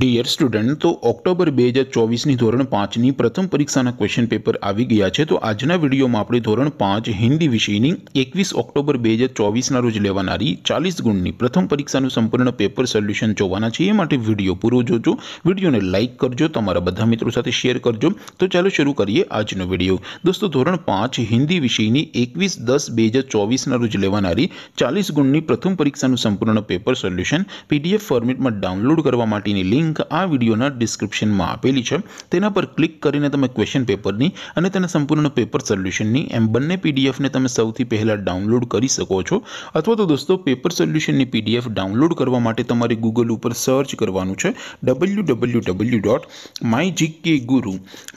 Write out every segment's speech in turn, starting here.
dear student તો October બે હજાર ચોવીસની ધોરણ પાંચની પ્રથમ પરીક્ષાના ક્વેશ્ચન પેપર આવી ગયા છે તો આજના વિડીયોમાં આપણે ધોરણ પાંચ હિન્દી વિષયની એકવીસ ઓક્ટોબર બે હજાર ચોવીસના રોજ લેવાનારી ચાલીસ ગુણની પ્રથમ પરીક્ષાનું સંપૂર્ણ પેપર સોલ્યુશન જોવાના છે એ માટે વિડીયો પૂરો જોજો વિડીયોને લાઇક કરજો તમારા બધા મિત્રો સાથે શેર કરજો તો ચાલો શરૂ કરીએ આજનો વિડીયો દોસ્તો ધોરણ પાંચ હિન્દી વિષયની એકવીસ દસ બે હજાર ચોવીસના રોજ લેવાનારી ચાલીસ ગુણની પ્રથમ પરીક્ષાનું સંપૂર્ણ પેપર સોલ્યુશન પીડીએફ ફોર્મેટમાં ડાઉનલોડ કરવા માટેની લિંક કા આ વિડિયો ના ડિસ્ક્રિપ્શન માં આપેલી છે તેના પર ક્લિક કરીને તમે ક્વેશ્ચન પેપર ની અને તેના સંપૂર્ણ નો પેપર સોલ્યુશન ની એમ બને પીડીએફ ને તમે સૌથી પહેલા ડાઉનલોડ કરી શકો છો અથવા તો દોસ્તો પેપર સોલ્યુશન ની પીડીએફ ડાઉનલોડ કરવા માટે તમારે Google ઉપર સર્ચ કરવાનું છે www.mygkguru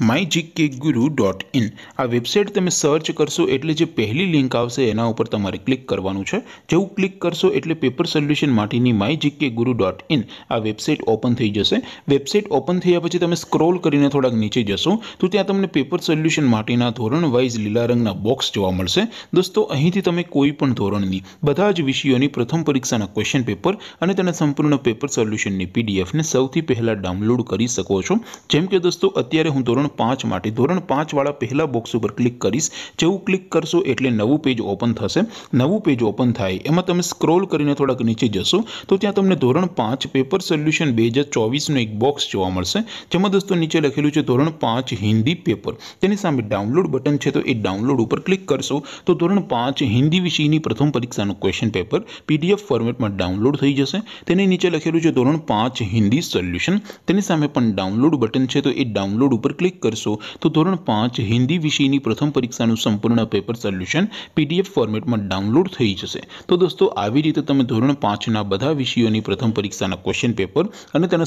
mygkguru.in આ વેબસાઈટ તમે સર્ચ કરશો એટલે જે પહેલી લિંક આવશે એના ઉપર તમારે ક્લિક કરવાનું છે જેવું ક્લિક કરશો એટલે પેપર સોલ્યુશન માટી ની mygkguru.in આ વેબસાઈટ ઓપન થઈ જે વેબસાઈટ ઓપન થઈયા પછી તમે સ્ક્રોલ કરીને થોડક નીચે જશો તો ત્યાં તમને પેપર સોલ્યુશન માટીના ધોરણ વાઈઝ લીલા રંગના બોક્સ જોવા મળશે દોસ્તો અહીંથી તમે કોઈ પણ ધોરણની બધા જ વિષયોની પ્રથમ પરીક્ષાના ક્વેશ્ચન પેપર અને તમને સંપૂર્ણ પેપર સોલ્યુશનની પીડીએફ ને સૌથી પહેલા ડાઉનલોડ કરી શકો છો જેમ કે દોસ્તો અત્યારે હું ધોરણ 5 માટી ધોરણ 5 વાળા પહેલા બોક્સ ઉપર ક્લિક કરશો જેવું ક્લિક કરશો એટલે નવું પેજ ઓપન થશે નવું પેજ ઓપન થાય એમાં તમે સ્ક્રોલ કરીને થોડક નીચે જશો તો ત્યાં તમને ધોરણ 5 પેપર સોલ્યુશન 2023 અવિશનું એક બોક્સ જોવા મળશે જેમ કે દોસ્તો નીચે લખેલું છે ધોરણ 5 હિન્દી પેપર તેની સામે ડાઉનલોડ બટન છે તો એ ડાઉનલોડ ઉપર ક્લિક કરશો તો ધોરણ 5 હિન્દી વિષયની પ્રથમ પરીક્ષાનું ક્વેશ્ચન પેપર પીડીએફ ફોર્મેટમાં ડાઉનલોડ થઈ જશે તેની નીચે લખેલું છે ધોરણ 5 હિન્દી સોલ્યુશન તેની સામે પણ ડાઉનલોડ બટન છે તો એ ડાઉનલોડ ઉપર ક્લિક કરશો તો ધોરણ 5 હિન્દી વિષયની પ્રથમ પરીક્ષાનું સંપૂર્ણ પેપર સોલ્યુશન પીડીએફ ફોર્મેટમાં ડાઉનલોડ થઈ જશે તો દોસ્તો આવી રીતે તમે ધોરણ 5 ના બધા વિષયોની પ્રથમ પરીક્ષાના ક્વેશ્ચન પેપર અને